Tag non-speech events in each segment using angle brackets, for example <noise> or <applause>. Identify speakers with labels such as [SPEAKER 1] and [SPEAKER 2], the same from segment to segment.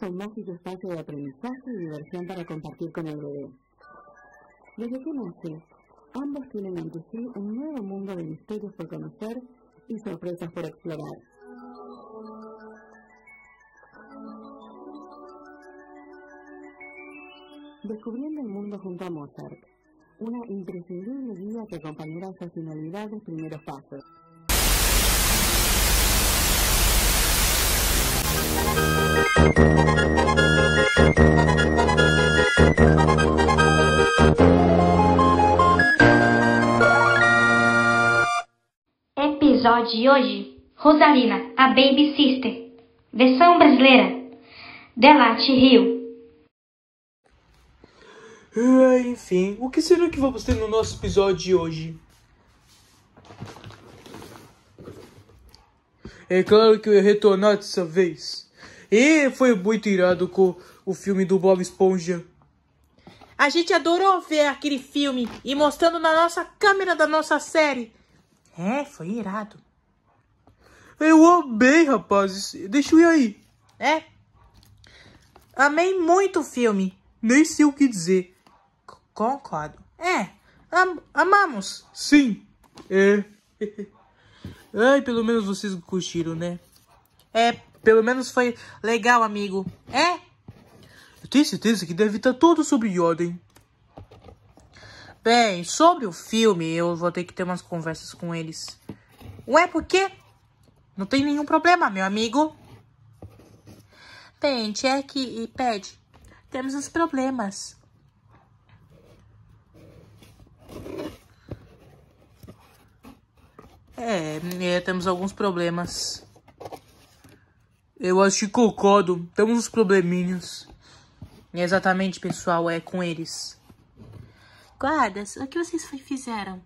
[SPEAKER 1] Un espacio de aprendizaje y diversión para compartir con el bebé. Desde que nace, ambos tienen ante sí un nuevo mundo de misterios por conocer y sorpresas por explorar. Descubriendo el mundo junto a Mozart, una imprescindible guía que acompañará a sus finalidades primeros pasos. Episódio de hoje: Rosalina, a Baby Sister, versão brasileira. Delate Rio.
[SPEAKER 2] Ah, enfim, o que será que vamos ter no nosso episódio de hoje? É claro que eu ia retornar dessa vez. E foi muito irado com o filme do Bob Esponja.
[SPEAKER 1] A gente adorou ver aquele filme e mostrando na nossa câmera da nossa série. É, foi irado. Eu amei, rapazes. Deixa eu ir aí. É. Amei muito o filme. Nem sei o que dizer. C concordo. É. Am amamos. Sim.
[SPEAKER 2] É. <laughs> Ai, pelo menos vocês curtiram, né? É, pelo
[SPEAKER 1] menos foi legal, amigo. É? Eu tenho certeza que deve estar tudo sobre ordem. Bem, sobre o filme, eu vou ter que ter umas conversas com eles. Ué, por quê? Não tem nenhum problema, meu amigo. Bem, Jack e Pad, temos uns problemas. É, é, temos alguns problemas. Eu acho que concordo. Temos uns probleminhas. E é exatamente, pessoal, é com eles. Guardas, o que vocês fizeram?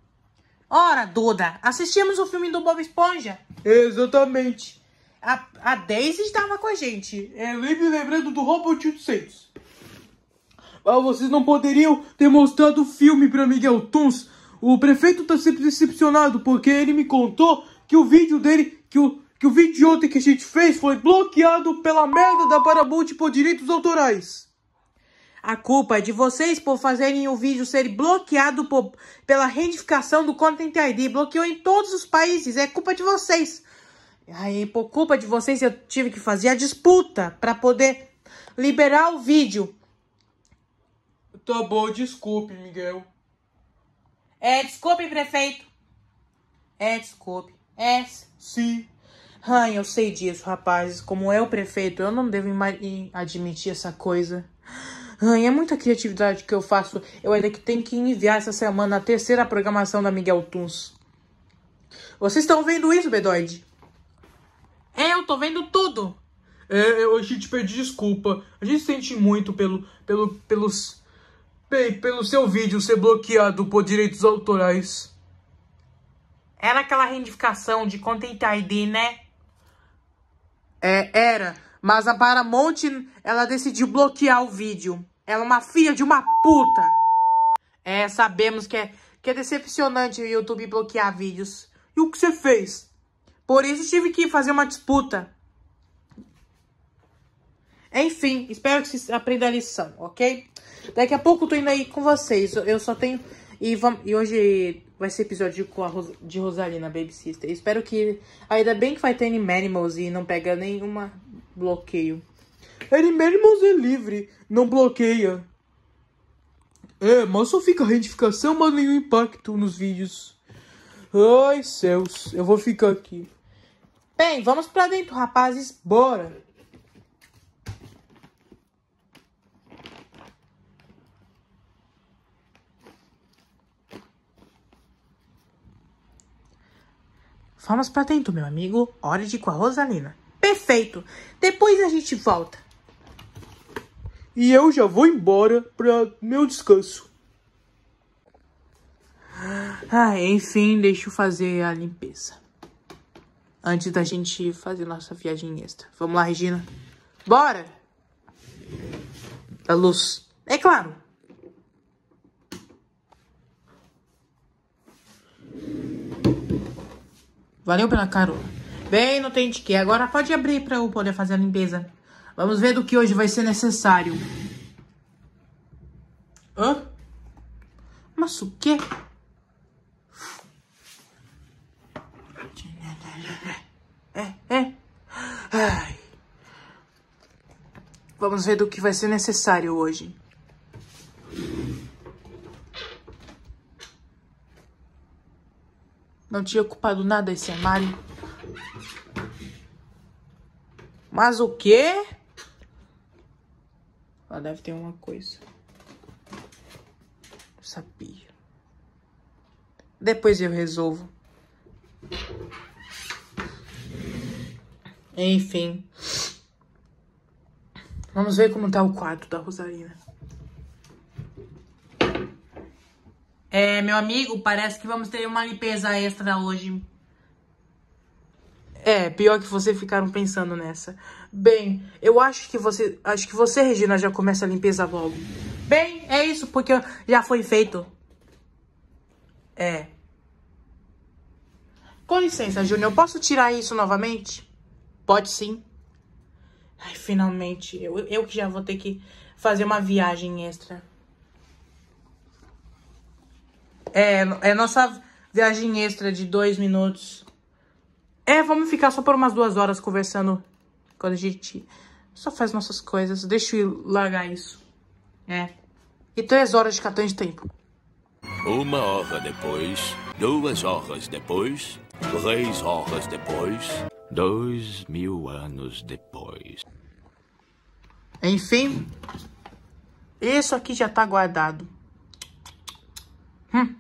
[SPEAKER 1] Ora, Duda, assistimos o filme do Bob Esponja. Exatamente. A, a Daisy
[SPEAKER 2] estava com a gente. É, me lembrando do Robot 800. Mas vocês não poderiam ter mostrado o filme para Miguel Tuns. O prefeito está sempre decepcionado porque ele me contou que o vídeo dele... que o que o vídeo de ontem que a gente fez foi
[SPEAKER 1] bloqueado pela merda da Paramount por direitos autorais. A culpa é de vocês por fazerem o vídeo ser bloqueado por, pela retificação do Content ID. Bloqueou em todos os países, é culpa de vocês. Aí, é por culpa de vocês, eu tive que fazer a disputa para poder liberar o vídeo. Tá bom, desculpe, Miguel. É, desculpe, prefeito. É, desculpe. É. Sim. Ai, eu sei disso, rapazes. Como é o prefeito, eu não devo admitir essa coisa. Ai, é muita criatividade que eu faço. Eu ainda que tenho que enviar essa semana a terceira programação da Miguel Tuns. Vocês estão vendo isso, Bedoide? É, eu tô vendo tudo.
[SPEAKER 2] É, eu, a gente pede desculpa. A gente sente muito pelo, pelo, pelos, bem, pelo seu vídeo ser bloqueado por direitos autorais.
[SPEAKER 1] Era aquela reivindicação de Content ID, né? É, era, mas a Paramount, ela decidiu bloquear o vídeo. Ela é uma filha de uma puta. É, sabemos que é, que é decepcionante o YouTube bloquear vídeos. E o que você fez? Por isso tive que fazer uma disputa. Enfim, espero que vocês aprendam a lição, ok? Daqui a pouco eu tô indo aí com vocês. Eu só tenho... E, vamos, e hoje vai ser episódio com a Ros de Rosalina, Baby Sister. Espero que. Ainda bem que vai ter Animals e não pega nenhuma bloqueio. Animals é livre, não bloqueia.
[SPEAKER 2] É, mas só fica retificação, mas nenhum impacto nos vídeos. Ai, céus, eu vou ficar aqui.
[SPEAKER 1] Bem, vamos pra dentro, rapazes, bora! Palmas pra dentro, meu amigo. Hora de ir com a Rosalina. Perfeito. Depois a gente volta. E eu já vou embora pra meu descanso. Ah, enfim, deixa eu fazer a limpeza. Antes da gente fazer nossa viagem extra. Vamos lá, Regina. Bora! A luz. É claro. Valeu pela carona. Bem, não tem de que. É. Agora pode abrir para eu poder fazer a limpeza. Vamos ver do que hoje vai ser necessário. Hã? Mas o quê? É, é. Ai. Vamos ver do que vai ser necessário hoje. Não tinha ocupado nada esse armário. Mas o quê? Ela deve ter uma coisa. Eu sabia. Depois eu resolvo. Enfim. Vamos ver como tá o quarto da Rosarina. É, meu amigo, parece que vamos ter uma limpeza extra hoje. É, pior que vocês ficaram pensando nessa. Bem, eu acho que você, acho que você, Regina, já começa a limpeza logo. Bem, é isso, porque já foi feito. É. Com licença, Júnior, eu posso tirar isso novamente? Pode sim. Ai, finalmente, eu, eu que já vou ter que fazer uma viagem extra. É, é nossa viagem extra de dois minutos. É, vamos ficar só por umas duas horas conversando quando a gente só faz nossas coisas. Deixa eu largar isso. É. E três horas de cartão de tempo.
[SPEAKER 2] Uma hora depois, duas horas depois, três horas depois, dois mil anos depois.
[SPEAKER 1] Enfim, isso aqui já tá guardado. Hum.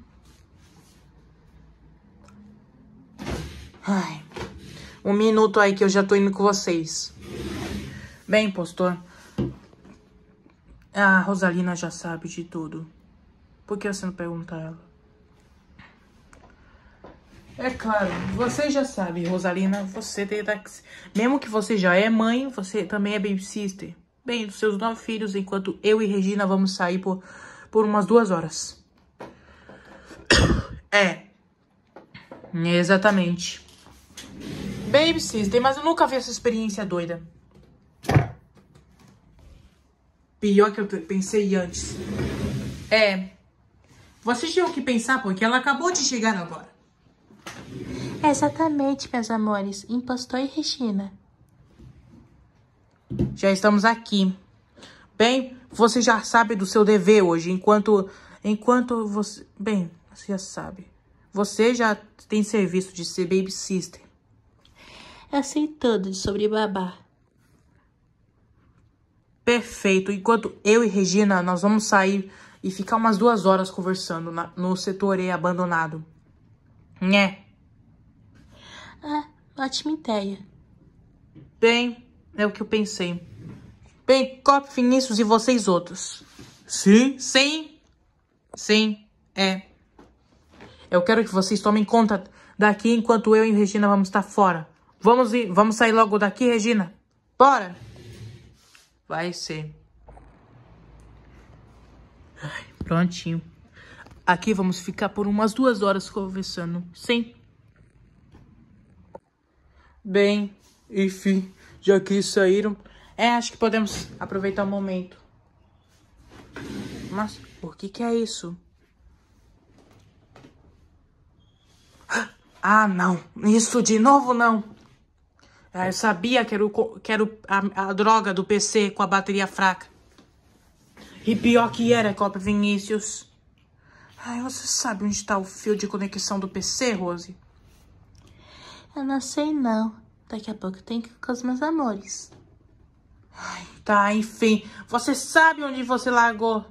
[SPEAKER 1] Ai. Um minuto aí que eu já tô indo com vocês. Bem, postor. A Rosalina já sabe de tudo. Por que você não pergunta a ela? É claro, você já sabe, Rosalina, você tem que... Mesmo que você já é mãe, você também é baby sister. Bem, dos seus nove filhos, enquanto eu e Regina vamos sair por, por umas duas horas. É. Exatamente. Baby System, mas eu nunca vi essa experiência doida. Pior que eu pensei antes. É. Vocês tinham que pensar, porque ela acabou de chegar agora. Exatamente, meus amores. Impostor e Regina. Já estamos aqui. Bem, você já sabe do seu dever hoje, enquanto... Enquanto você... Bem, você já sabe. Você já tem serviço de ser baby sister. É Aceitando assim de sobrebabar. Perfeito. Enquanto eu e Regina, nós vamos sair e ficar umas duas horas conversando na, no setor E abandonado. Né? Ah, ótima ideia. Bem, é o que eu pensei. Bem, Cop, Vinícius e vocês outros. Sim? Sim. Sim, é. Eu quero que vocês tomem conta daqui enquanto eu e Regina vamos estar fora. Vamos ir, vamos sair logo daqui, Regina. Bora! Vai ser. Ai, prontinho. Aqui vamos ficar por umas duas horas conversando, sim? Bem, enfim, já que saíram... É, acho que podemos aproveitar o momento. Mas, por que que é isso? Ah, não. Isso de novo não. Ah, eu sabia que era, o, que era a, a, droga do PC com a bateria fraca. E pior que era, Copa Vinícius. Ai, ah, você sabe onde está o fio de conexão do PC, Rose? Eu não sei, não. Daqui a pouco eu tenho que ir com os meus amores. Ai, tá, enfim. Você sabe onde você largou.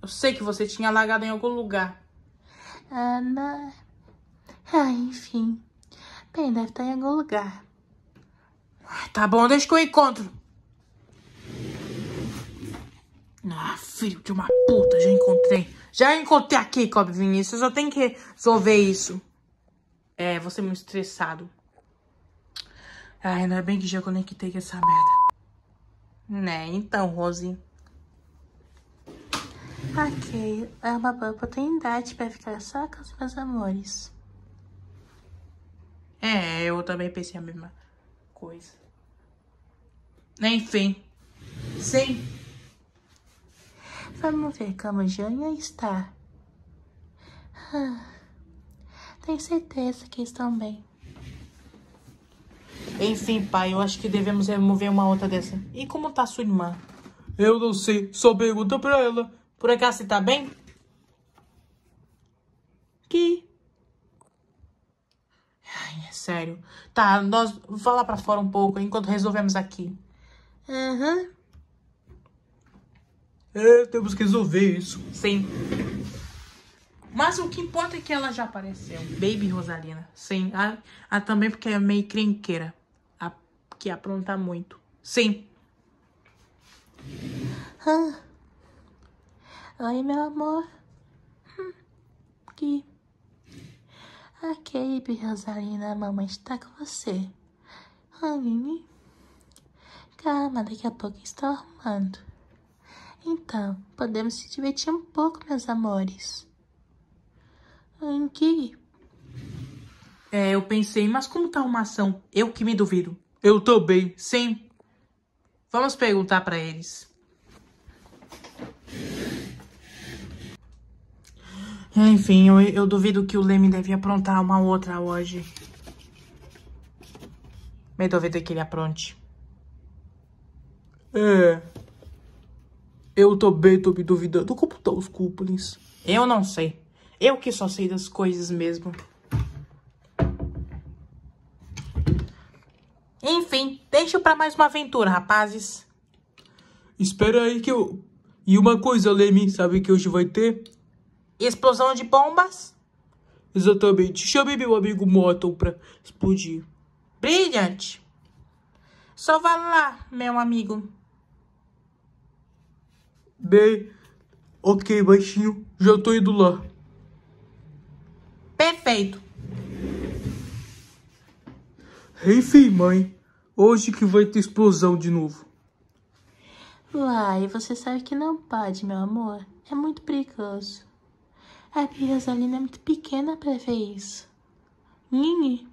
[SPEAKER 1] Eu sei que você tinha largado em algum lugar. Ah, não. <laughs> Ah, enfim. Bem, deve estar em algum lugar. Ah, tá bom, deixa que eu encontro. Ah, filho de uma puta, já encontrei. Já encontrei aqui, Cobb Vinícius. Eu tenho que resolver isso. É, vou ser muito estressado. Ai, ainda bem que já conectei com essa merda. Né, então, Rose. Ok, é uma boa oportunidade para ficar só com os meus amores. É, eu também pensei a mesma coisa. Né, enfim. Sim. Vamos ver como Janja está. Ah, tenho certeza que estão bem. Enfim, pai, eu acho que devemos remover uma outra dessa. E como tá sua irmã?
[SPEAKER 2] Eu não sei, só pergunta pra ela. Por acaso você
[SPEAKER 1] tá bem? Que? Ai, sério. Tá, nós vá lá pra fora um pouco enquanto resolvemos aqui. Aham. Uhum.
[SPEAKER 2] É, temos que resolver isso.
[SPEAKER 1] Sim. Mas o que importa é que ela já apareceu. Baby Rosalina. Sim. ah, ah também porque é meio crenqueira. A, que apronta muito. Sim. Ah. Oi, meu amor. Hum. Que Ok, Rosalina, a mamãe está com você. Aline, ah, calma, daqui a pouco estou arrumando. Então, podemos se divertir um pouco, meus amores. Anki? Hum, é, eu pensei, mas como tá uma ação? Eu que me duvido. Eu tô bem, sim. Vamos perguntar para eles. É, enfim, eu, eu duvido que o Leme deve aprontar uma outra hoje. Me duvido que ele apronte.
[SPEAKER 2] É. Eu também tô me duvidando. Como tá os
[SPEAKER 1] couplings? Eu não sei. Eu que só sei das coisas mesmo. Enfim, deixa para mais uma aventura, rapazes.
[SPEAKER 2] Espera aí que eu... E uma coisa, Leme, sabe que hoje vai ter? Explosão de bombas? Exatamente. Chame meu amigo Morton pra explodir. Brilhante.
[SPEAKER 1] Só vá lá, meu amigo.
[SPEAKER 2] Bem, ok, baixinho. Já tô indo lá.
[SPEAKER 1] Perfeito.
[SPEAKER 2] Enfim, mãe. Hoje que vai ter explosão de novo.
[SPEAKER 1] Uai, você sabe que não pode, meu amor. É muito perigoso. A pirasolina é muito pequena para ver isso. Nini,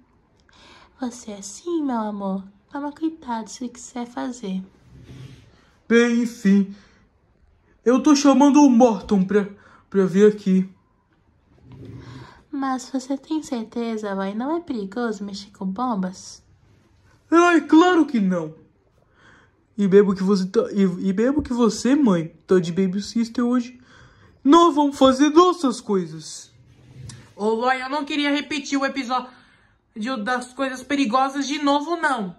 [SPEAKER 1] você é assim, meu amor. Toma cuidado se quiser fazer.
[SPEAKER 2] Bem, enfim. Eu tô chamando o Morton pra, pra vir aqui.
[SPEAKER 1] Mas você tem certeza, vai? Não é perigoso mexer com bombas?
[SPEAKER 2] Ah, é claro que não. E bebo que você tá, e, e bebo que você, mãe, tá de baby sister hoje não vão fazer dessas coisas.
[SPEAKER 1] Ô, Loi, eu não queria repetir o episódio das coisas perigosas de novo, não.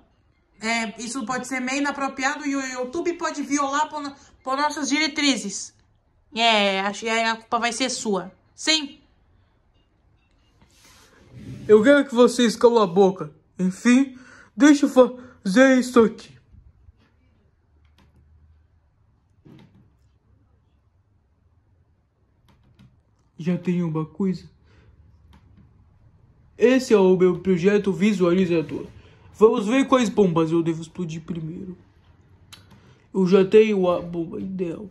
[SPEAKER 1] É, isso pode ser meio inapropriado e o YouTube pode violar por, por nossas diretrizes. É, acho que a culpa vai ser sua. Sim? Eu
[SPEAKER 2] quero que vocês calam a boca. Enfim, deixa eu fazer isso aqui. já tem uma coisa. Esse é o meu projeto visualizador. Vamos ver quais bombas eu devo explodir primeiro.
[SPEAKER 1] Eu já tenho a bomba ideal.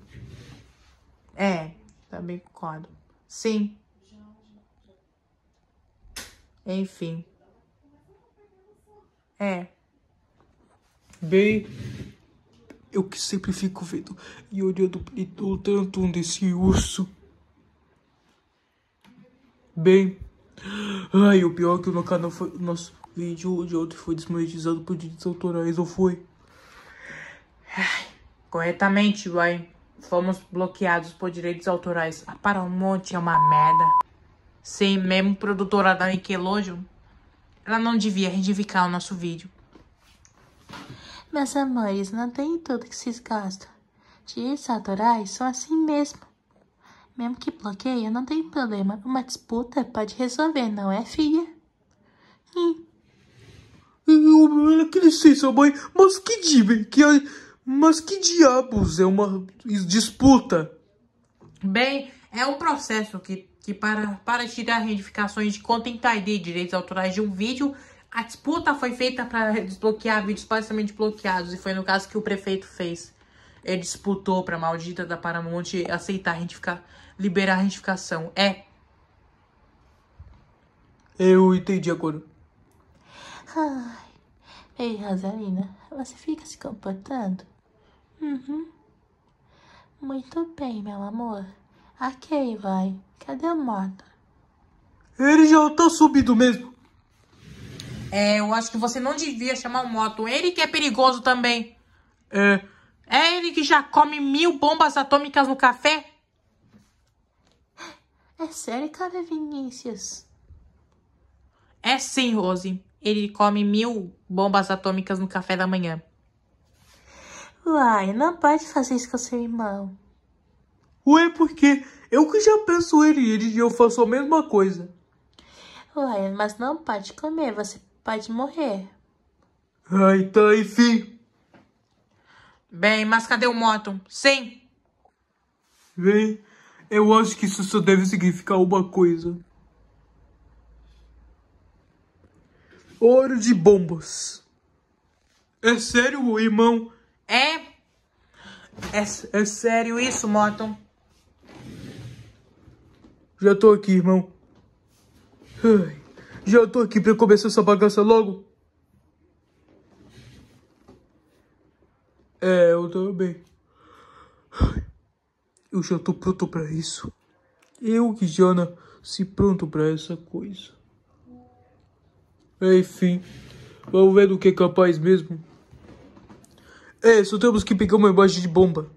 [SPEAKER 1] É, também concordo. Sim. Enfim. É.
[SPEAKER 2] Bem, eu que sempre fico vendo e olhando pelo tanto desse urso. Bem, ai, o pior é que o meu canal foi, nosso vídeo de ontem foi desmonetizado por direitos autorais, ou foi?
[SPEAKER 1] corretamente, vai. Fomos bloqueados por direitos autorais. A ah, para um monte é uma merda. Sim, mesmo produtora da Nickelodeon, ela não devia reivindicar o nosso vídeo. Meus amores, não tem tudo que se gasta Direitos autorais são assim mesmo. Mesmo que bloqueia, não tem problema. Uma disputa pode resolver, não é, filha? Hum.
[SPEAKER 2] Eu, eu mãe, mas que dívida, que, é- mas que diabos é uma disputa?
[SPEAKER 1] Bem, é um processo que, que para, para tirar reivindicações de conta e ID, direitos autorais de um vídeo, a disputa foi feita para desbloquear vídeos parcialmente bloqueados, e foi no caso que o prefeito fez. Ele disputou para a maldita da Paramount aceitar ficar liberar a retificação. É. Eu entendi agora. Ai. Ei, Rosalina, você fica se comportando? Uhum. Muito bem, meu amor. Ok, vai. Cadê o morto?
[SPEAKER 2] Ele já tá subido mesmo.
[SPEAKER 1] É, eu acho que você não devia chamar o Moto. Ele que é perigoso também. É. É ele que já come mil bombas atômicas no café? É sério que Vinícius? É sim, Rose. Ele come mil bombas atômicas no café da manhã. Uai, não pode fazer isso com seu irmão. Ué, porque
[SPEAKER 2] eu que já penso ele, ele e eu faço a mesma coisa.
[SPEAKER 1] Uai, mas não pode comer, você pode morrer.
[SPEAKER 2] Ai, tá, enfim.
[SPEAKER 1] Bem, mas cadê o moto? Sim.
[SPEAKER 2] Vem. Eu acho que isso só deve significar uma coisa. Ouro de bombas. É sério, irmão? É? É, é sério isso, Morton? Já tô aqui, irmão. já tô aqui pra começar essa bagaça logo. É, eu bem. Eu já tô pronto para isso. Eu que já nasci pronto para essa coisa. Enfim, vamos ver do que é capaz mesmo. É, só temos que pegar uma imagem de bomba.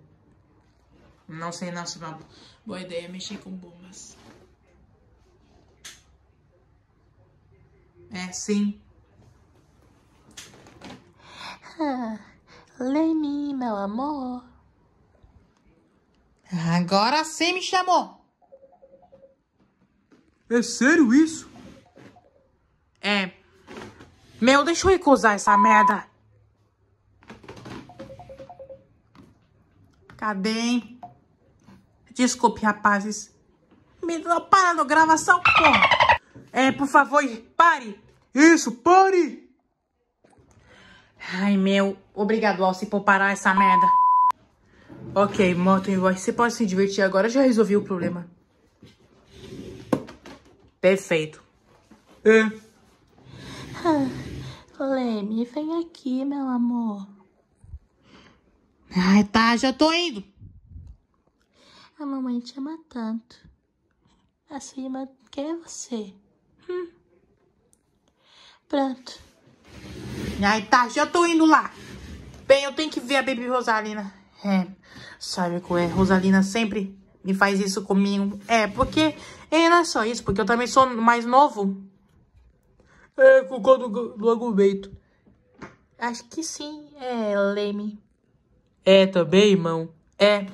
[SPEAKER 1] Não sei não se uma boa ideia mexer com bombas. É, sim. Ah, meu amor. Agora sim me chamou. É sério isso? É. Meu, deixa eu recusar essa merda. Cadê, hein? Desculpe, rapazes. Me dá para na gravação, porra. É, por favor, pare. Isso, pare. Ai, meu. Obrigado, Alci, por parar essa merda. Ok, Mountain voz. você pode se divertir agora, já resolvi o problema. Perfeito. É. Ah, Leme, vem aqui, meu amor. Ai, tá, já tô indo. A mamãe te ama tanto. A sua quer é você. Hum. Pronto. Ai, tá, já tô indo lá. Bem, eu tenho que ver a Baby Rosalina. É. Sabe qual é? Rosalina sempre me faz isso comigo. É, porque... E é, não é só isso, porque eu também sou mais novo. É, com o do, do argumento. Acho que sim, é, Leme.
[SPEAKER 2] É também, irmão?
[SPEAKER 1] É.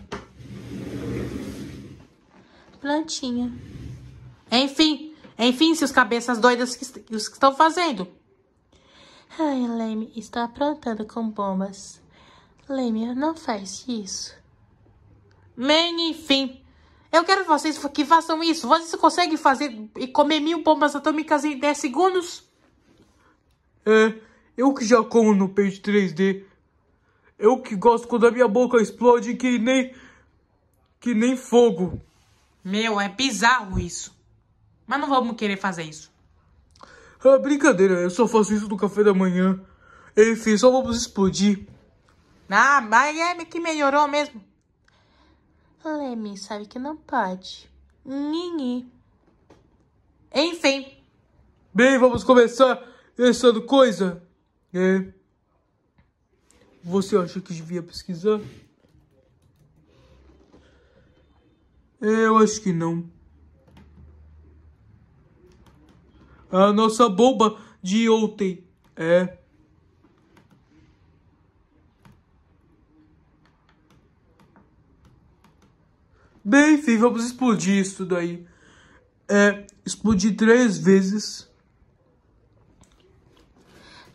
[SPEAKER 1] Plantinha. Enfim, enfim, se os cabeças doidas que, os que estão fazendo. Ai, Leme está aprontando com bombas. Leme, não faz isso. Men, enfim. Eu quero vocês que façam isso. Vocês conseguem fazer e comer mil bombas atômicas em 10 segundos?
[SPEAKER 2] É, eu que já como no peixe 3D. Eu que gosto quando a minha boca explode que nem... Que nem fogo.
[SPEAKER 1] Meu, é bizarro isso. Mas não vamos querer fazer isso.
[SPEAKER 2] Ah, brincadeira, eu só faço isso no café da manhã. Enfim, só vamos explodir.
[SPEAKER 1] Ah, mas é que melhorou mesmo. Leme sabe que não pode. Nini. Enfim.
[SPEAKER 2] Bem, vamos começar essa coisa. É. Você acha que devia pesquisar? Eu acho que não. A nossa bomba de ontem. É. Bem, enfim, vamos explodir isso daí, É, explodir três vezes.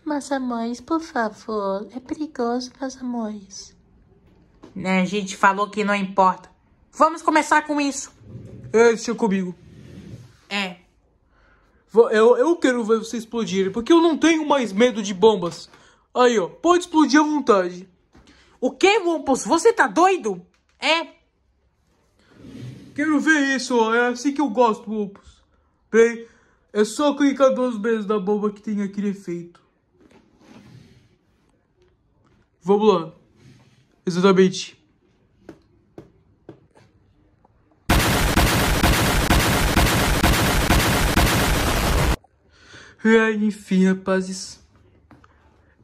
[SPEAKER 1] Mas, amores, por favor, é perigoso, meus amores. Né, a gente falou que não importa. Vamos começar com isso. É, deixa comigo. É. Eu, eu quero ver vocês
[SPEAKER 2] explodirem, porque eu não tenho mais medo de bombas. Aí, ó, pode explodir à vontade. O que, Wumpus? Você tá doido? É, Quero ver isso, é assim que eu gosto, Opus. Bem, é só clicar duas vezes na bomba que tem aquele efeito. Vamos lá. Exatamente. É, enfim, rapazes.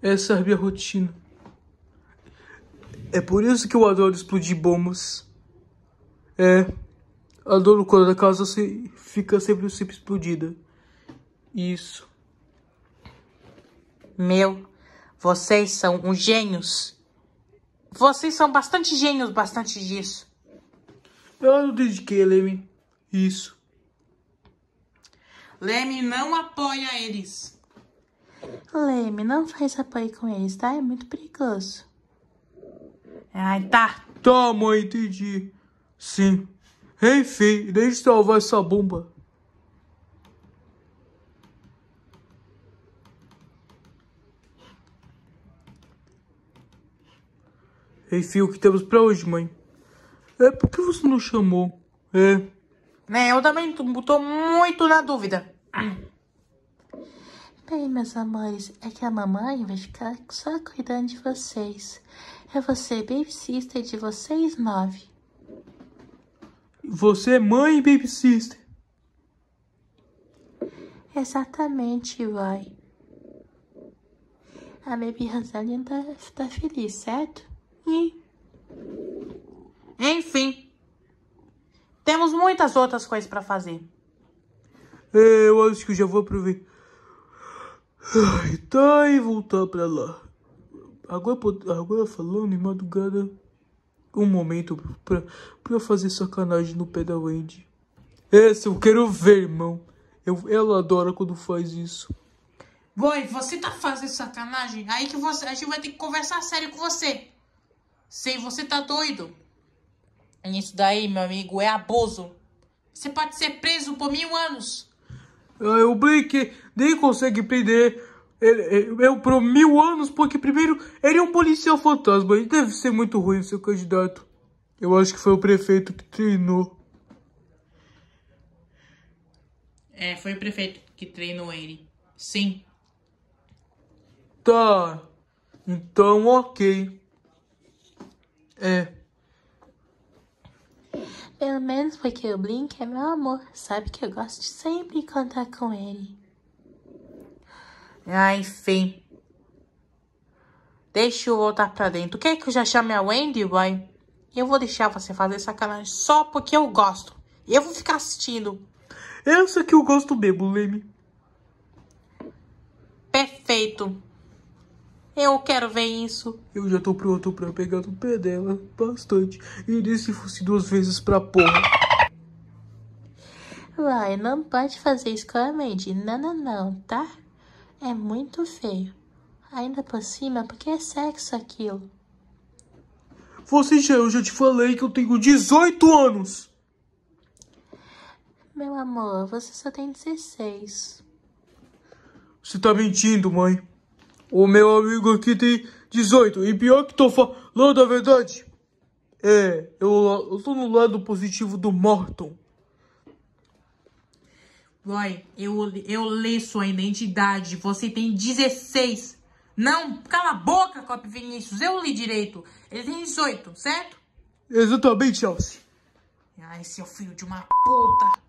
[SPEAKER 2] Essa é a minha rotina. É por isso que eu adoro explodir bombas. É a dona da casa se, fica sempre, sempre explodida.
[SPEAKER 1] Isso. Meu, vocês são uns gênios. Vocês são bastante gênios, bastante disso. Eu não dediquei, Leme. Isso. Leme não apoia eles. Leme, não faz apoio com eles, tá? É muito perigoso.
[SPEAKER 2] Ai, tá. Tá, mãe, entendi. Sim. Enfim, nem salvar essa bomba. Enfim, o que temos pra hoje, mãe? É, por que você não chamou? É.
[SPEAKER 1] É, eu também tô muito na dúvida. Bem, meus amores, é que a mamãe vai ficar só cuidando de vocês. É você, baby e de vocês nove. Você é mãe, baby sister? Exatamente, vai. A baby Rosalina tá, tá feliz, certo? E... Enfim. Temos muitas outras coisas pra fazer.
[SPEAKER 2] É, eu acho que eu já vou aproveitar. Ai, tá, e voltar pra lá. Agora, agora falando em madrugada um momento pra, pra fazer sacanagem no pé da Wendy. Essa eu quero ver, irmão. Eu, ela adora quando faz isso.
[SPEAKER 1] Boy, você tá fazendo sacanagem? Aí que você, a gente vai ter que conversar sério com você. Sei, você tá doido. Isso daí, meu amigo, é abuso. Você pode ser preso por mil anos.
[SPEAKER 2] Ah, o Blake nem consegue prender ele, eu por mil anos, porque primeiro ele é um policial fantasma. Ele deve ser muito ruim seu candidato. Eu acho que foi o prefeito que treinou.
[SPEAKER 1] É, foi o prefeito que treinou ele. Sim.
[SPEAKER 2] Tá. Então, ok. É.
[SPEAKER 1] Pelo menos porque o Blink é meu amor. Sabe que eu gosto de sempre contar com ele. Ah, enfim. Deixa eu voltar pra dentro. Quer que eu já chame a Wendy, vai? Eu vou deixar você fazer sacanagem só porque eu gosto. Eu vou ficar assistindo.
[SPEAKER 2] Essa que eu gosto mesmo, Leme.
[SPEAKER 1] Perfeito. Eu quero ver isso.
[SPEAKER 2] Eu já tô pronto pra pegar no pé dela. Bastante. E nem se fosse duas vezes pra porra.
[SPEAKER 1] Vai, não pode fazer isso com a Mandy. Não, não, não, tá? É muito feio. Ainda por cima, porque é sexo aquilo.
[SPEAKER 2] Você já, eu já te falei que eu tenho 18 anos.
[SPEAKER 1] Meu amor, você só tem 16. Você
[SPEAKER 2] tá mentindo, mãe. O meu amigo aqui tem 18. E pior que tô falando a verdade. É, eu, eu tô no lado positivo do Morton.
[SPEAKER 1] Boy, eu, eu leio sua identidade. Você tem 16. Não, cala a boca, Cop Vinícius. Eu li direito. Ele tem 18, certo?
[SPEAKER 2] Exatamente, Chelsea.
[SPEAKER 1] Ai, seu filho de uma puta.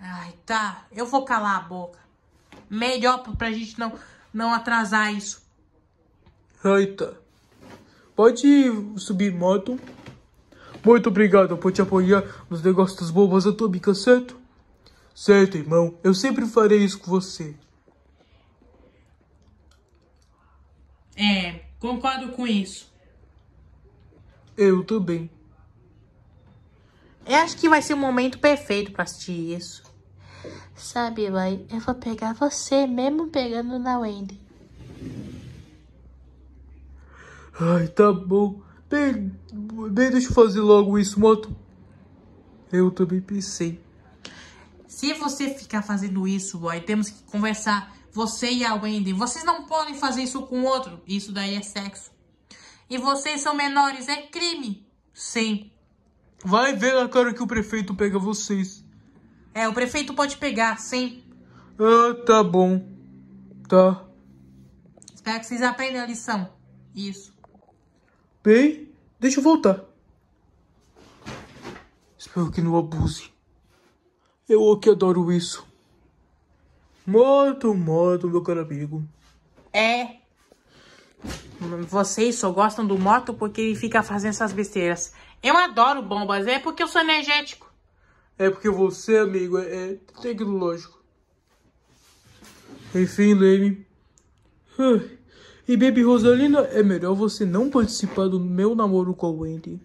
[SPEAKER 1] Ai, tá. Eu vou calar a boca. Melhor pra gente não, não atrasar isso.
[SPEAKER 2] Ai, tá. Pode subir moto. Muito obrigado por te apoiar nos negócios das bobas atômicas, certo? Certo, irmão, eu sempre farei isso com você.
[SPEAKER 1] É, concordo com isso. Eu também. Eu acho que vai ser o momento perfeito pra assistir isso. Sabe, mãe, eu vou pegar você mesmo pegando na Wendy. Ai, tá bom.
[SPEAKER 2] Bem, bem, deixa eu fazer logo isso, moto. Eu também pensei.
[SPEAKER 1] Se você ficar fazendo isso, aí temos que conversar, você e a Wendy. Vocês não podem fazer isso com o outro. Isso daí é sexo. E vocês são menores, é crime. Sim.
[SPEAKER 2] Vai ver a cara que o prefeito pega vocês.
[SPEAKER 1] É, o prefeito pode pegar, sim.
[SPEAKER 2] Ah, tá bom. Tá.
[SPEAKER 1] Espero que vocês aprendam a lição. Isso.
[SPEAKER 2] Bem, deixa eu voltar. Espero que não abuse. Eu que adoro isso. Muito, muito, meu caro
[SPEAKER 1] amigo. É. Vocês só gostam do moto porque ele fica fazendo essas besteiras. Eu adoro bombas, é porque eu sou energético. É porque
[SPEAKER 2] você, amigo, é, é tecnológico. Enfim, Leme. E Baby Rosalina, é melhor você não participar do meu namoro com o Wendy.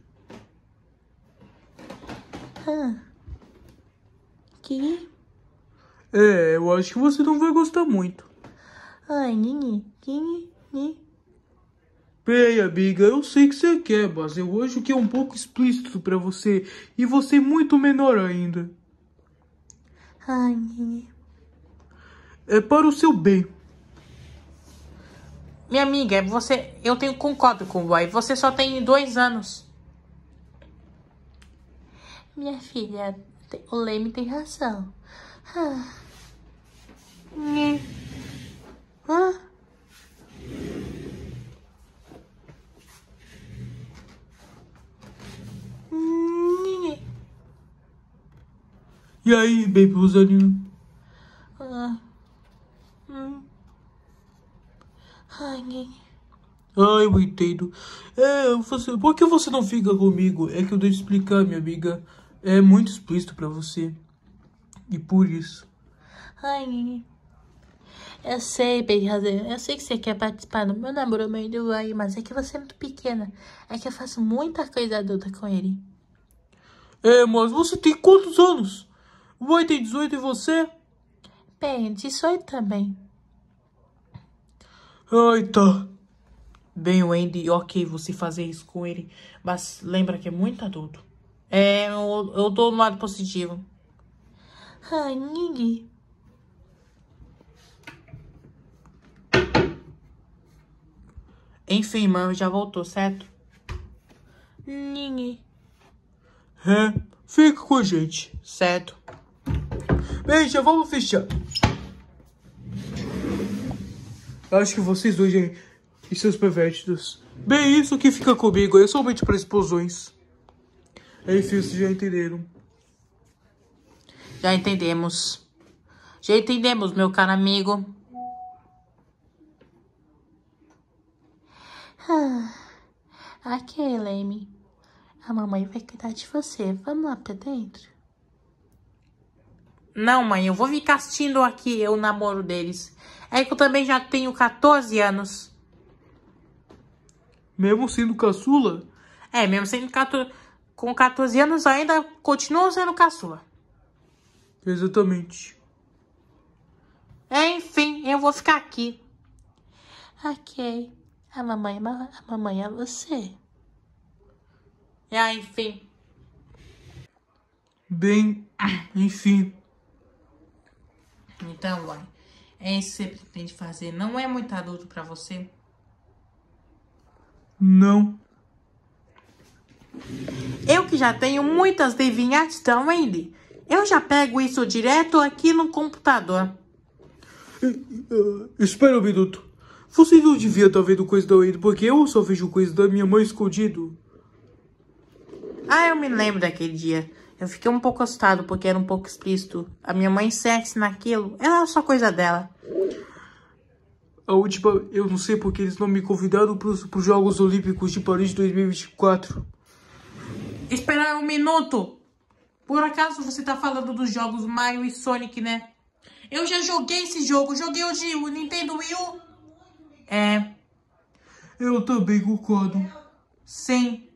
[SPEAKER 2] É, eu acho que você não vai gostar muito.
[SPEAKER 1] Ai, nini, nini, nini.
[SPEAKER 2] Bem, amiga, eu sei que você quer, mas eu acho que é um pouco explícito para você. E você muito menor ainda.
[SPEAKER 1] Ai, nini. É
[SPEAKER 2] para o seu bem.
[SPEAKER 1] Minha amiga, você, eu tenho concordo com o boy. Você só tem dois anos. Minha filha, tem, o Leme tem razão. Ah.
[SPEAKER 2] E aí, baby Rosalina?
[SPEAKER 1] Ah. Hum.
[SPEAKER 2] Ai, eu entendo.
[SPEAKER 1] É, você,
[SPEAKER 2] por que você não fica comigo? É que eu devo explicar, minha amiga é muito explícito para você. E por isso.
[SPEAKER 1] Ai, eu sei, Pedro. Eu sei que você quer participar do meu namoro, meu ídolo aí, mas é que você é muito pequena. É que eu faço muita coisa adulta com ele. É, mas você tem quantos anos? O boy tem 18 e você? Bem, 18 também. Ai, tá. Bem, Wendy, ok você fazer isso com ele, mas lembra que é muito adulto. É, eu, eu tô no lado positivo. Ninguém. Enfim, mano, já voltou, certo? Ninguém. É, fica com a gente, certo?
[SPEAKER 2] Bem, já vamos fechar. Eu acho que vocês dois, hein, e seus pervertidos. Bem, isso que fica comigo. Eu
[SPEAKER 1] sou para explosões. É isso, vocês já entenderam. Já entendemos. Já entendemos, meu caro amigo. Ah, aqui, é Elaine. A mamãe vai cuidar de você. Vamos lá pra dentro? Não, mãe. Eu vou ficar assistindo aqui o namoro deles. É que eu também já tenho 14 anos.
[SPEAKER 2] Mesmo sendo caçula?
[SPEAKER 1] É, mesmo sendo 14 com 14 anos ainda continua sendo caçula. Exatamente. Enfim, eu vou ficar aqui. Ok. A mamãe, é a mamãe é você. Ah, enfim.
[SPEAKER 2] Bem, enfim.
[SPEAKER 1] Então, Lore, é isso que você pretende fazer? Não é muito adulto para você? Não. Eu que já tenho muitas adivinhas Wendy. Então, eu já pego isso direto aqui no computador. Uh, espera
[SPEAKER 2] um minuto. Você não devia estar vendo coisa da Wendy, porque eu só vejo coisa da minha mãe escondido.
[SPEAKER 1] Ah, eu me lembro daquele dia. Eu fiquei um pouco assustado porque era um pouco explícito. A minha mãe sexy naquilo, era é só coisa dela.
[SPEAKER 2] A última, eu não sei porque eles não me convidaram para os Jogos Olímpicos de Paris 2024.
[SPEAKER 1] Esperar um minuto. Por acaso você tá falando dos jogos Mario e Sonic, né? Eu já joguei esse jogo. Joguei hoje o Nintendo Wii U. É. Eu também concordo. Sim.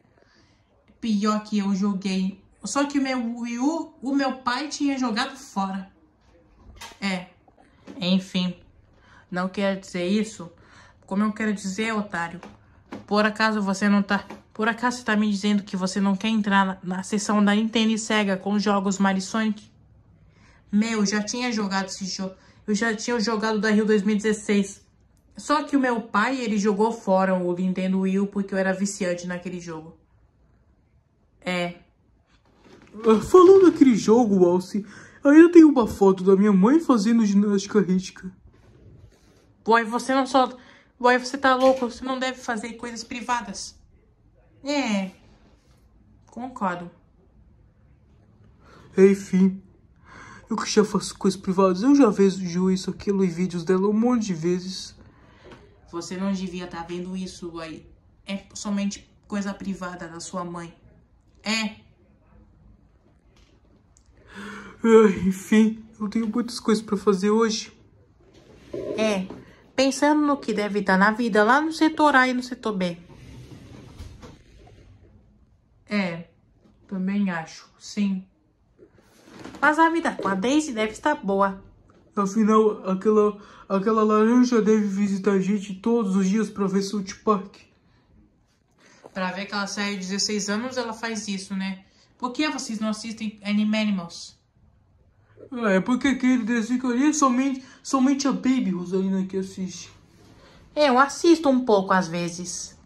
[SPEAKER 1] Pior que eu joguei. Só que o meu Wii U, o meu pai tinha jogado fora. É. Enfim. Não quero dizer isso. Como eu quero dizer, otário. Por acaso você não tá... Por acaso você tá me dizendo que você não quer entrar na, na sessão da Nintendo e Sega com jogos Mario Sonic? Meu, já tinha jogado esse jogo. Eu já tinha jogado da Rio 2016. Só que o meu pai, ele jogou fora o Nintendo Wii porque eu era viciante naquele jogo. É.
[SPEAKER 2] Ah, falando daquele jogo, Alce, ainda tem uma foto da minha mãe fazendo ginástica rítmica.
[SPEAKER 1] Boy, você não só... Boy, você tá louco, você não deve fazer coisas privadas. É, concordo. Enfim,
[SPEAKER 2] eu que já faço coisas privadas, eu já vejo isso, aquilo e vídeos dela um monte de vezes.
[SPEAKER 1] Você não devia estar tá vendo isso aí. É somente coisa privada da sua mãe. É.
[SPEAKER 2] Ah, enfim, eu tenho muitas coisas para fazer hoje.
[SPEAKER 1] É, pensando no que deve estar na vida lá no setor A e no setor B. É, também acho, sim. Mas a vida com a Daisy deve estar boa. Afinal, aquela, aquela laranja
[SPEAKER 2] deve visitar a gente todos os dias pra ver South Park.
[SPEAKER 1] Pra ver que ela sai de 16 anos, ela faz isso, né? Por que vocês não assistem Animanimals?
[SPEAKER 2] É porque aquele desenho que eu somente, somente a Baby Rosalina que assiste.
[SPEAKER 1] É, eu assisto um pouco às vezes.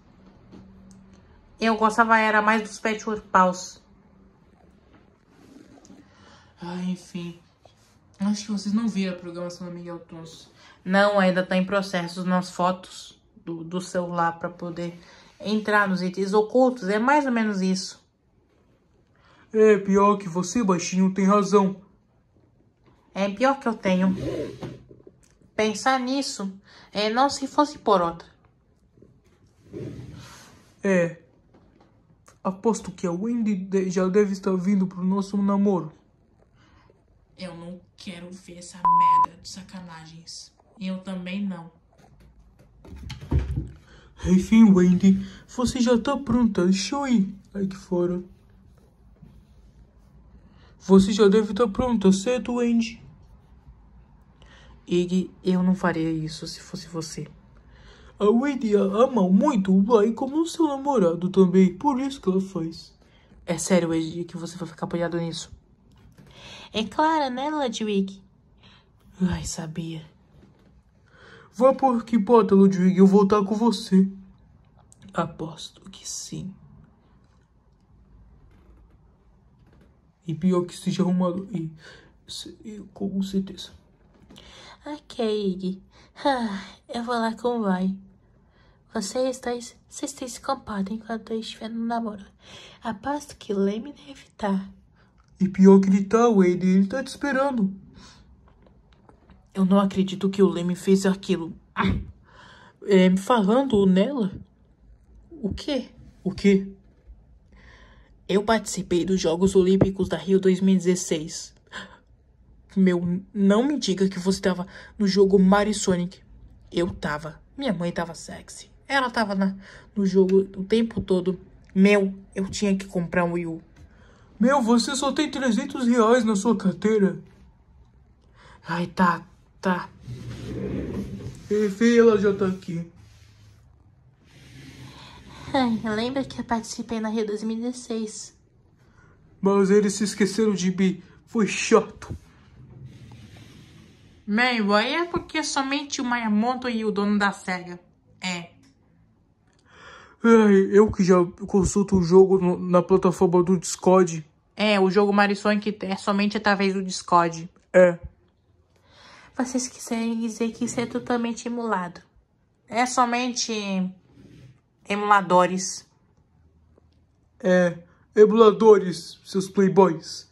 [SPEAKER 1] Eu gostava era mais dos patchwork paus. Ah, enfim. Acho que vocês não viram a programação da Miguel Tons. Não, ainda tá em processo nas fotos do, do celular para poder entrar nos itens ocultos. É mais ou menos isso. É, pior que você, baixinho, tem razão. É pior que eu tenho. Pensar nisso é não se fosse por outra. É,
[SPEAKER 2] Aposto que a Wendy já deve estar vindo pro nosso namoro.
[SPEAKER 1] Eu não quero ver essa merda de sacanagens. Eu também não.
[SPEAKER 2] Enfim, Wendy, você já tá pronta. Deixa eu ir aqui fora. Você já deve estar tá pronta, certo, Wendy? Ig, eu não faria isso se fosse você. A Wendy ama muito o Blay como seu namorado também,
[SPEAKER 1] por isso que ela faz. É sério, Edie, que você vai ficar apoiado nisso. É clara, né, Ludwig? Ai, sabia. Vá
[SPEAKER 2] por que bota, Ludwig, eu voltar com você. Aposto que sim. E pior que esteja arrumado. E, e, com
[SPEAKER 1] certeza. Ok, Iggy. Ah, eu vou lá com o vai. Você está, você está se comporta enquanto eu estiver no namoro. Aposto que o Leme deve estar.
[SPEAKER 2] E pior que ele tá, Wade. Ele
[SPEAKER 1] tá te esperando. Eu não acredito que o Leme fez aquilo. É, falando nela. O quê? O quê? Eu participei dos Jogos Olímpicos da Rio 2016. Meu, não me diga que você tava no jogo Mario Sonic. Eu tava. Minha mãe tava sexy. Ela tava na, no jogo o tempo todo. Meu, eu tinha que comprar um Wii U. Meu, você só tem 300 reais na sua
[SPEAKER 2] carteira. Ai, tá, tá. Enfim, ela já tá aqui.
[SPEAKER 1] Ai, lembra que eu participei na Rio 2016.
[SPEAKER 2] Mas eles se esqueceram de mim. Foi chato.
[SPEAKER 1] Meio, aí é porque somente o Miyamoto e o dono da SEGA. É
[SPEAKER 2] eu que já consulto o jogo na plataforma do Discord.
[SPEAKER 1] É, o jogo que é somente através do Discord. É. Vocês quiserem dizer que isso é totalmente emulado. É somente emuladores. É, emuladores, seus playboys.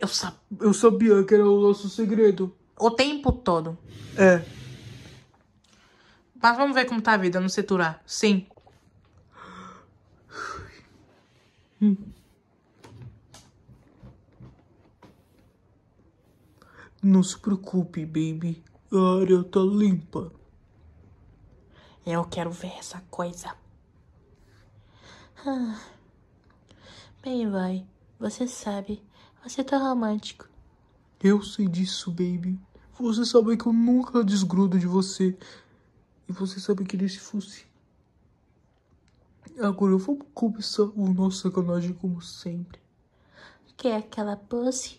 [SPEAKER 1] Eu, sab... Eu sabia que era o nosso segredo. O tempo todo. É. Mas vamos ver como tá a vida no Seturá. Sim.
[SPEAKER 2] Hum. Não se preocupe, baby. A área tá limpa.
[SPEAKER 1] É, eu quero ver essa coisa. Ah. Bem, vai. Você sabe. Você tá romântico.
[SPEAKER 2] Eu sei disso, baby. Você sabe que eu nunca desgrudo de você. E você sabe que nesse fosse. Agora vamos começar o nosso sacanagem como sempre.
[SPEAKER 1] Que é aquela pose?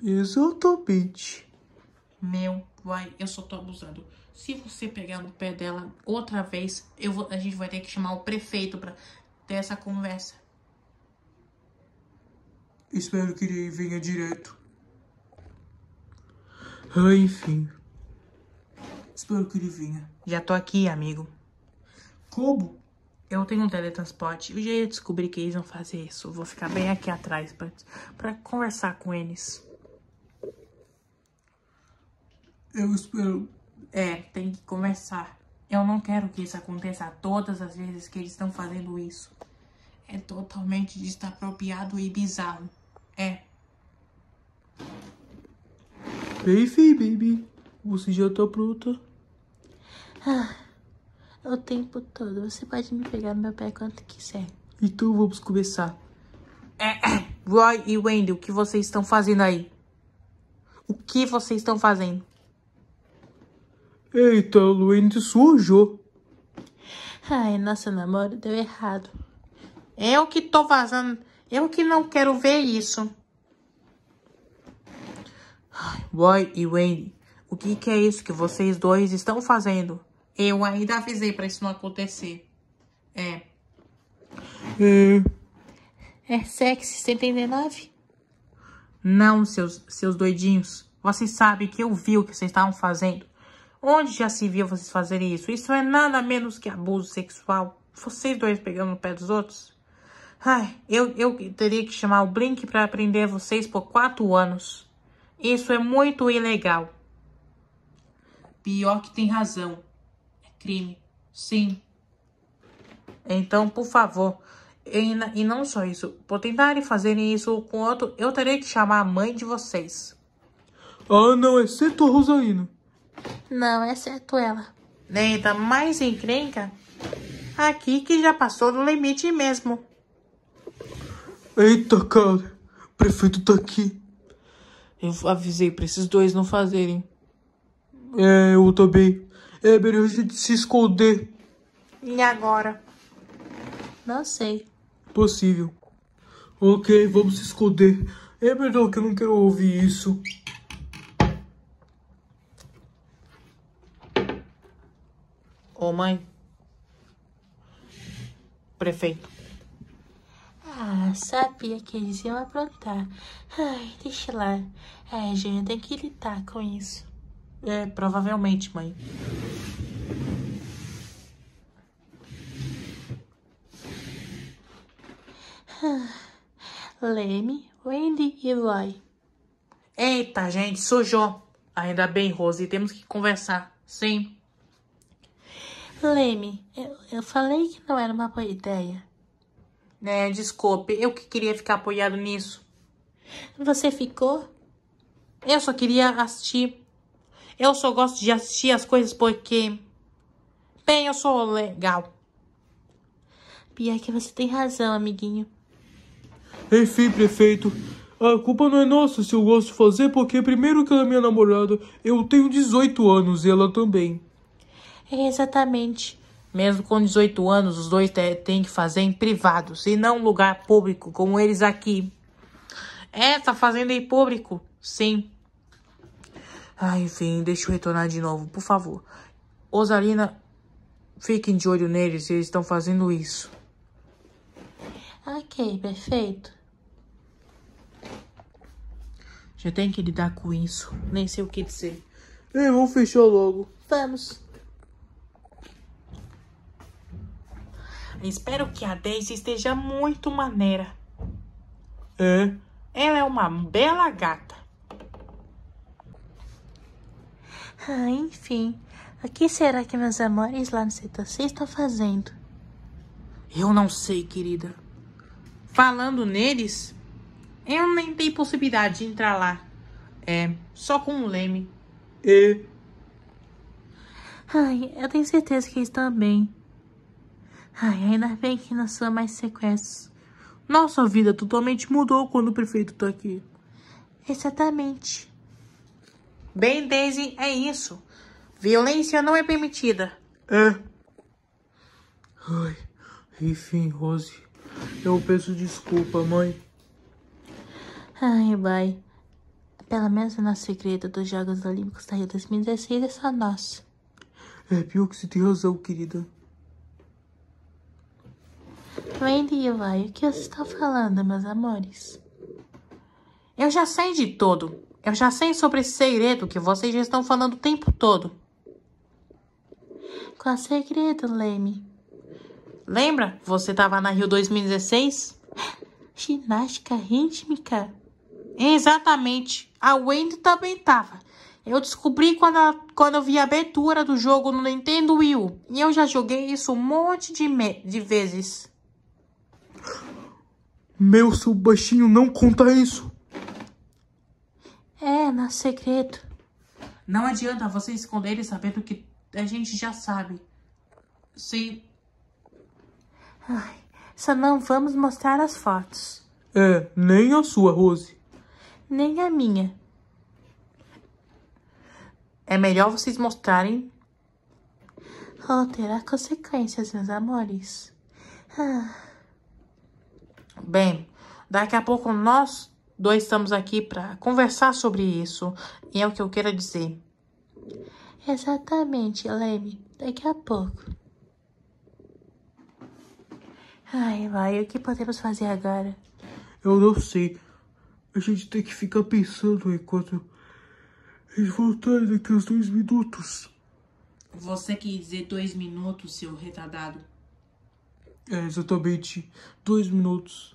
[SPEAKER 2] Exatamente.
[SPEAKER 1] Meu, vai, eu só tô abusando. Se você pegar no pé dela outra vez, eu vou, a gente vai ter que chamar o prefeito pra ter essa conversa.
[SPEAKER 2] Espero que ele venha direto. Ah, enfim. Espero que ele
[SPEAKER 1] venha. Já tô aqui, amigo. Como? Eu tenho um teletransporte. Eu já ia descobrir que eles vão fazer isso. vou ficar bem aqui atrás para conversar com eles. Eu espero. É, tem que conversar. Eu não quero que isso aconteça todas as vezes que eles estão fazendo isso. É totalmente desapropriado e bizarro. É.
[SPEAKER 2] Enfim, baby. Você já tá pronta?
[SPEAKER 1] Ah o tempo todo. Você pode me pegar no meu pé quanto quiser. Então vamos começar. É, <coughs> Roy e Wendy, o que vocês estão fazendo aí? O que vocês estão fazendo?
[SPEAKER 2] Eita, o Wendy sujo.
[SPEAKER 1] Ai, nossa namoro deu errado. Eu que tô vazando. Eu que não quero ver isso. Roy e Wendy, o que, que é isso que vocês dois estão fazendo? Eu ainda avisei para isso não acontecer. É. Hum. É sexy 79? Não, seus, seus doidinhos. Vocês sabem que eu vi o que vocês estavam fazendo. Onde já se viu vocês fazerem isso? Isso é nada menos que abuso sexual. Vocês dois pegando no pé dos outros. Ai, eu, eu teria que chamar o Blink para prender vocês por quatro anos. Isso é muito ilegal. Pior que tem razão crime. Sim. Então, por favor, e, e não só isso, por tentarem fazerem isso com outro, eu terei que chamar a mãe de vocês.
[SPEAKER 2] Ah, não, exceto é a Rosaína.
[SPEAKER 1] Não, exceto é ela. Eita, mais encrenca aqui que já passou do limite mesmo.
[SPEAKER 2] Eita, cara, o prefeito tá aqui. Eu
[SPEAKER 1] avisei pra esses dois não fazerem.
[SPEAKER 2] É, eu também. É melhor a gente se esconder.
[SPEAKER 1] E agora? Não sei.
[SPEAKER 2] Possível. Ok, vamos se esconder. É melhor que eu não quero ouvir
[SPEAKER 1] isso. Ô, mãe. Prefeito. Ah, sabia que eles iam aprontar. Ai, deixa lá. É, a gente tem que lidar com isso. É, provavelmente, mãe. <sighs> Leme, Wendy e Lai Eita, gente, sujou. Ainda bem, Rose, temos que conversar. Sim. Leme, eu, eu falei que não era uma boa ideia. né desculpe, eu que queria ficar apoiado nisso. Você ficou? Eu só queria assistir eu só gosto de assistir as coisas porque... Bem, eu sou legal. Pior que você tem razão, amiguinho.
[SPEAKER 2] Enfim, prefeito. A culpa não é nossa se eu gosto de fazer, porque primeiro que ela é minha namorada, eu tenho 18 anos e ela também.
[SPEAKER 1] É, exatamente. Mesmo com 18 anos, os dois têm que fazer em privado, se não lugar público, como eles aqui. É, tá fazendo em público? Sim. Ai, enfim, deixa eu retornar de novo, por favor. Osalina, fiquem de olho neles, eles estão fazendo isso. Ok, perfeito. Já tem que lidar com isso. Nem sei o que dizer. E vamos fechar logo. Vamos. Espero que a Daisy esteja muito maneira. É? Ela é uma bela gata. Ah, enfim. O que será que meus amores lá no CTC estão fazendo? Eu não sei, querida. Falando neles, eu nem tenho possibilidade de entrar lá. É, só com o leme. E... Ai, eu tenho certeza que eles também. Ai, ainda bem que não são mais sequestros. Nossa vida totalmente mudou quando o prefeito tá aqui. Exatamente. Bem, Daisy, é isso. Violência não é permitida. É.
[SPEAKER 2] Ai, enfim, Rose. Eu peço desculpa, mãe.
[SPEAKER 1] Ai, pai. Pelo menos o nosso segredo dos Jogos Olímpicos da Rio 2016 é só nosso.
[SPEAKER 2] É pior que você tem razão, querida.
[SPEAKER 1] Wendy e o que vocês estão falando, meus amores? Eu já sei de tudo. Eu já sei sobre esse segredo que vocês já estão falando o tempo todo. Qual é segredo, Leme? Lembra? Você estava na Rio 2016? <gasps> Ginástica rítmica. Exatamente. A Wendy também estava. Eu descobri quando, quando eu vi a abertura do jogo no Nintendo Wii U. E eu já joguei isso um monte de, me, de vezes.
[SPEAKER 2] Meu, seu baixinho, não conta isso.
[SPEAKER 1] É, na segredo. Não adianta você esconder e saber do que a gente já sabe. Sim. Ai, só não vamos mostrar as fotos.
[SPEAKER 2] É, nem a sua, Rose.
[SPEAKER 1] Nem a minha. É melhor vocês mostrarem. Oh, terá consequências, meus amores. Ah. Bem, daqui a pouco nós dois estamos aqui para conversar sobre isso. E é o que eu quero dizer. Exatamente, Leme. Daqui a pouco. Ai, vai, o que podemos fazer agora?
[SPEAKER 2] Eu não sei. A gente tem que ficar pensando enquanto eles voltarem daqui a dois minutos.
[SPEAKER 1] Você quer dizer dois minutos, seu retardado?
[SPEAKER 2] É, exatamente. Dois minutos.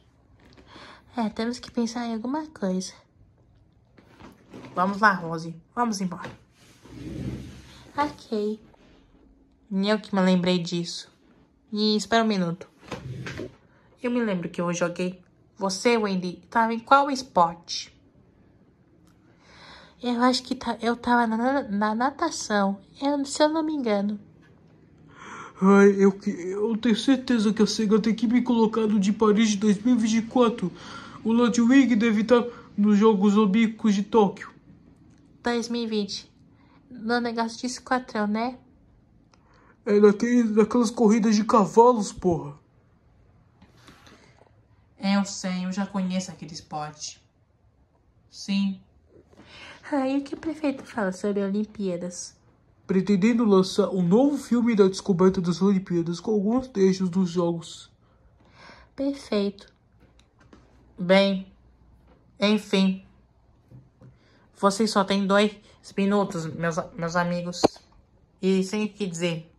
[SPEAKER 1] É, temos que pensar em alguma coisa. Vamos lá, Rose. Vamos embora. Ok. Nem eu que me lembrei disso. E espera um minuto. Eu me lembro que eu joguei. Você, Wendy, estava em qual esporte? Eu acho que eu estava na, na, natação. Eu, se eu não me engano.
[SPEAKER 2] Ai, eu, eu tenho certeza que a SEGA tem que me colocar no de Paris de 2024 o Ludwig estar nos Jogos Olímpicos de Tóquio.
[SPEAKER 1] 2020. No negócio de esquadrão, né?
[SPEAKER 2] É daquele, daquelas corridas de cavalos, porra.
[SPEAKER 1] É, eu sei, eu já conheço aquele esporte. Sim. Ah, e o que o prefeito fala sobre Olimpíadas?
[SPEAKER 2] Pretendendo lançar um novo filme da descoberta das Olimpíadas com alguns trechos dos jogos.
[SPEAKER 1] Perfeito. Bem, enfim. Vocês só têm dois minutos, meus, meus amigos. E sem o que dizer.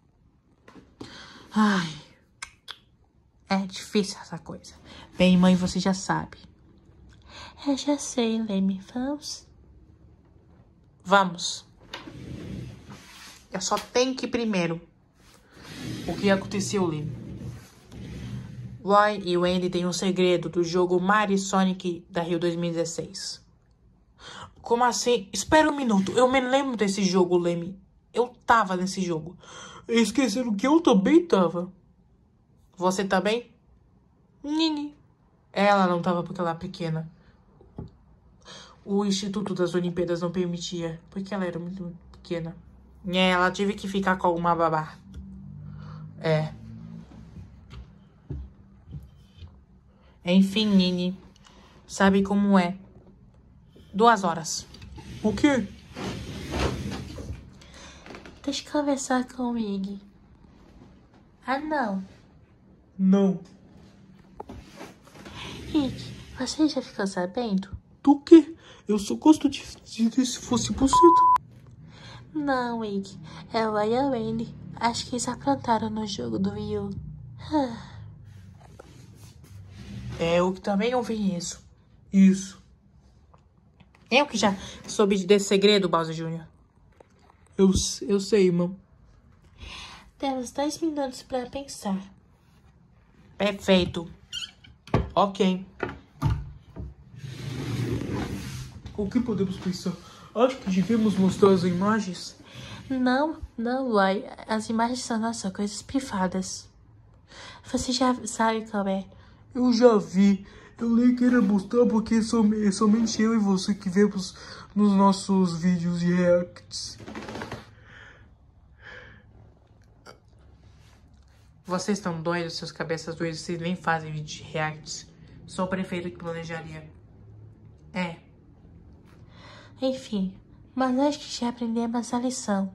[SPEAKER 1] Ai. É difícil essa coisa. Bem, mãe, você já sabe. Eu é, já sei, Leme. Vamos? Vamos. Eu só tenho que ir primeiro. O que aconteceu, Leme? Roy e Wendy têm um segredo do jogo Mario Sonic da Rio 2016. Como assim? Espera um minuto, eu me lembro desse jogo, Leme. Eu tava nesse jogo. Esqueceram que eu também tava. Você também? Nini. Ela não tava porque ela era pequena. O Instituto das Olimpíadas não permitia, porque ela era muito pequena. E ela teve que ficar com alguma babá. É. Enfim, é Nini, sabe como é. Duas horas. O quê? Deixa eu conversar comigo. Ah, não. Não. Rick, você já ficou sabendo? Do quê? Eu só gosto de dizer se fosse possível. Não, Rick. É o Ryan Acho que eles aprontaram no jogo do Wii Ah. É Eu que também ouvi isso. Isso. Eu que já soube desse segredo, Bowser Jr. Eu, eu sei, irmão. Temos 10 minutos para pensar. Perfeito. Ok. O que podemos
[SPEAKER 2] pensar? Acho que devemos mostrar as imagens.
[SPEAKER 1] Não, não, Lai. As imagens são nossas coisas privadas. Você já sabe como é.
[SPEAKER 2] Eu já vi. Eu nem queria mostrar porque é som, é somente eu e você que vemos nos nossos vídeos de reacts.
[SPEAKER 1] Vocês estão doidos, seus cabeças doidas, vocês nem fazem vídeo de reacts. Sou o prefeito que planejaria. É. Enfim, mas acho que já aprendemos a lição.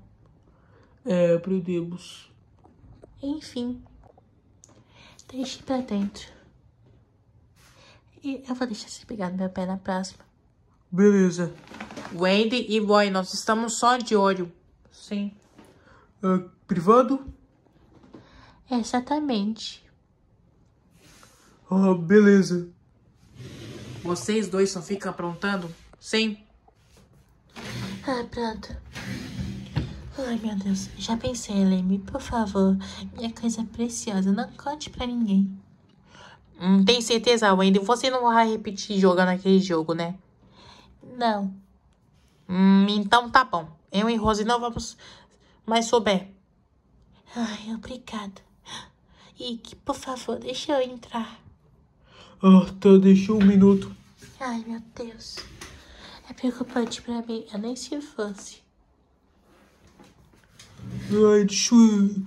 [SPEAKER 1] É,
[SPEAKER 2] aprendemos.
[SPEAKER 1] Enfim, deixe pra dentro. E eu vou deixar você pegar no meu pé na próxima. Beleza. Wendy e Boy, nós estamos só de olho. Sim. É, privado? É, exatamente. Ah, beleza. Vocês dois só ficam aprontando? Sim. Ah, pronto. Ai, meu Deus. Já pensei, Leme. Por favor, minha coisa é preciosa, não conte pra ninguém. Hum, tem certeza, Wendy? Você não vai repetir jogando aquele jogo, né? Não. Hum, então tá bom. Eu e Rose não vamos mais souber. Ai, obrigada. que por favor, deixa eu entrar.
[SPEAKER 2] Ah, oh, tá, deixa um minuto.
[SPEAKER 1] Ai, meu Deus. É preocupante pra mim. Eu nem se fosse.
[SPEAKER 2] Ai, deixa eu...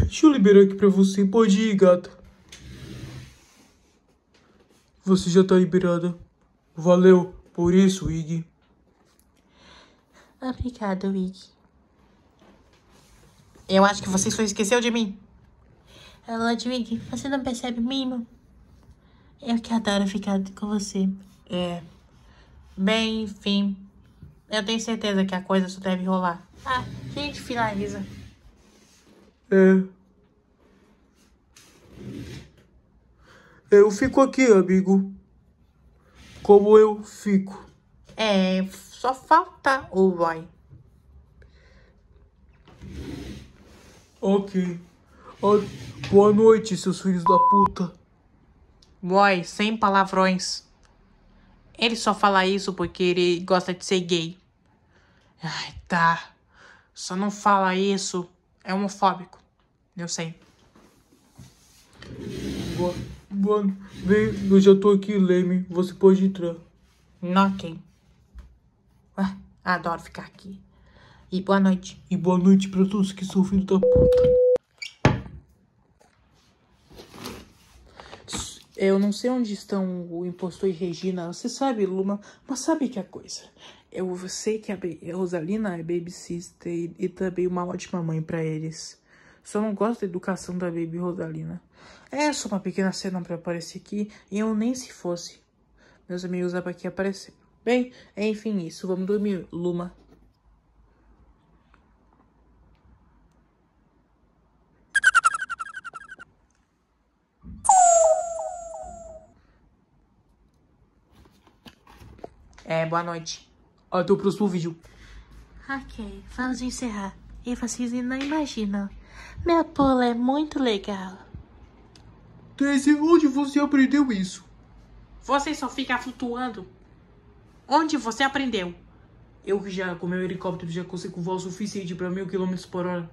[SPEAKER 2] Deixa eu liberar aqui pra você. Pode ir, gata. Você já tá liberada. Valeu por isso, Ig.
[SPEAKER 1] Obrigado, Ig. Eu acho que você só esqueceu de mim. Ludwig, você não percebe mimo? Eu que adoro ficar com você. É. Bem, enfim. Eu tenho certeza que a coisa só deve rolar. Ah, quem gente finaliza.
[SPEAKER 2] É. Eu fico aqui, amigo. Como eu fico. É, só falta o vai. Ok. Ah, boa noite, seus filhos da puta.
[SPEAKER 1] Boy, sem palavrões. Ele só fala isso porque ele gosta de ser gay. Ai, tá. Só não fala isso. É homofóbico. Eu sei.
[SPEAKER 2] Boa. Mano, vem, eu já tô aqui, Leme. Você pode entrar.
[SPEAKER 1] Ok. Ué, adoro ficar aqui. E boa noite. E boa noite pra todos que são filho da puta. Eu não sei onde estão o impostor e Regina. Você sabe, Luma. Mas sabe que a é coisa? Eu sei que a Rosalina é babysitter e, e também uma ótima mãe para eles. Só não gosto da educação da Baby Rosalina. É só uma pequena cena para aparecer aqui e eu nem se fosse. Meus amigos é pra aqui aparecer. Bem, enfim, isso. Vamos dormir, Luma. É, boa noite. Até o próximo vídeo. Ok, vamos encerrar. E vocês não imaginam minha pula é muito legal. Daisy, onde você aprendeu isso? Você só fica flutuando. Onde você aprendeu? Eu que já, com meu helicóptero, já consigo voar o suficiente para mil quilômetros por hora.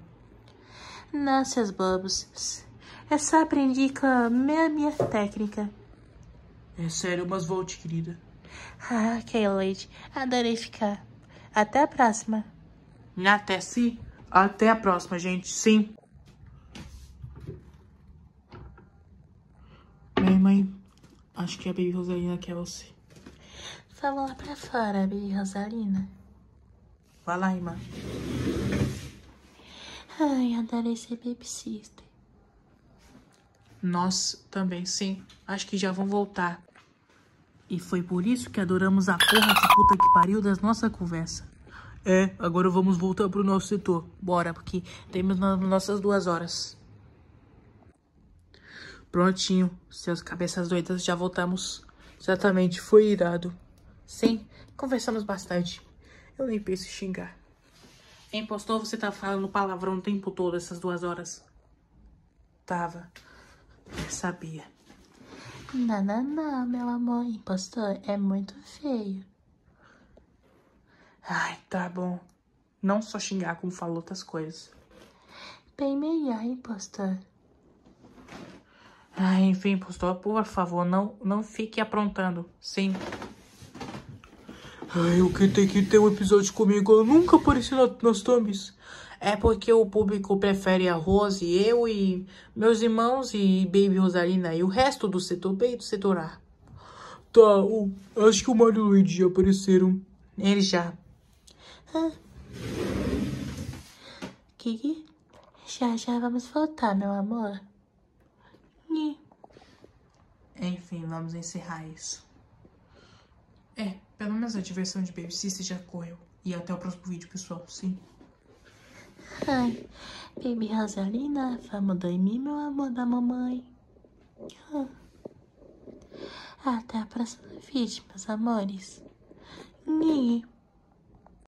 [SPEAKER 1] Não, seus bobos. Eu só aprendi com a minha, minha técnica. É sério, mas volte, querida. Ah, ok, Adorei ficar. Até a próxima. Até sim. Até a próxima, gente. Sim. Minha mãe, acho que a Baby Rosalina quer você. Vamos lá pra fora, Baby Rosalina. Vai lá, irmã. Ai, adorei ser Baby Sister. Nós também, sim. Acho que já vão voltar. E foi por isso que adoramos a porra de puta que pariu das nossa conversa. É, agora vamos voltar pro nosso setor. Bora, porque temos nas nossas duas horas. Prontinho, seus cabeças doidas, já voltamos. Exatamente, foi irado. Sim, conversamos bastante. Eu nem penso em xingar. Impostor, Você tá falando palavrão o tempo todo, essas duas horas. Tava. Eu sabia. Não, não, não, meu amor, impostor, é muito feio. Ai, tá bom. Não só xingar como falar outras coisas. Bem meia, impostor. Ai, enfim, pastor, por favor, não, não fique aprontando. Sim.
[SPEAKER 2] Ai, o que tem
[SPEAKER 1] que ter um episódio comigo? Eu nunca apareci na, nas thumbs. É porque o público prefere a Rose, eu e meus irmãos e Baby Rosalina e o resto do setor B e do setor A.
[SPEAKER 2] Tá, acho que o Mario e o Luigi apareceram. Eles
[SPEAKER 1] já. Kiki, já já vamos voltar, meu amor. Enfim, vamos encerrar isso. É, pelo menos a diversão de Baby Sister já correu. E até o próximo vídeo, pessoal, sim. Ai, Baby Rosalina, é vamos dormir, meu amor da mamãe. Até o próximo vídeo, meus amores. Nhi.